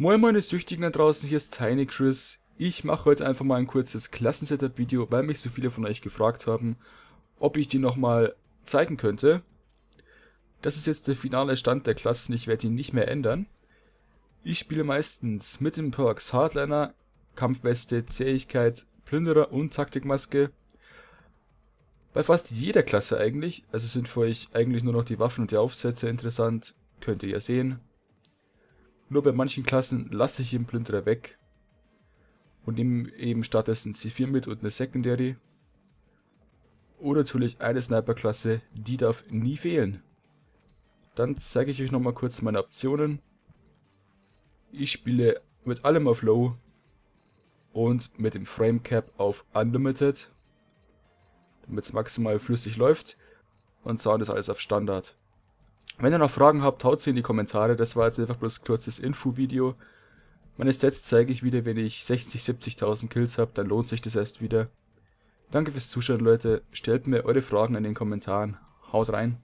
Moin meine Süchtigen da draußen, hier ist Tiny Chris. Ich mache heute einfach mal ein kurzes Klassensetup-Video, weil mich so viele von euch gefragt haben, ob ich die nochmal zeigen könnte. Das ist jetzt der finale Stand der Klassen, ich werde ihn nicht mehr ändern. Ich spiele meistens mit dem Perks Hardliner, Kampfweste, Zähigkeit, Plünderer und Taktikmaske. Bei fast jeder Klasse eigentlich, also sind für euch eigentlich nur noch die Waffen und die Aufsätze interessant, könnt ihr ja sehen. Nur bei manchen Klassen lasse ich ihn Plünderer weg und nehme eben stattdessen C4 mit und eine Secondary. Oder natürlich eine Sniper-Klasse, die darf nie fehlen. Dann zeige ich euch nochmal kurz meine Optionen. Ich spiele mit allem auf Low und mit dem Frame Cap auf Unlimited, damit es maximal flüssig läuft und zahle das alles auf Standard. Wenn ihr noch Fragen habt, haut sie in die Kommentare. Das war jetzt einfach bloß ein kurzes Info-Video. Meine Stats zeige ich wieder, wenn ich 60, 70.000 Kills habe, dann lohnt sich das erst wieder. Danke fürs Zuschauen, Leute. Stellt mir eure Fragen in den Kommentaren. Haut rein.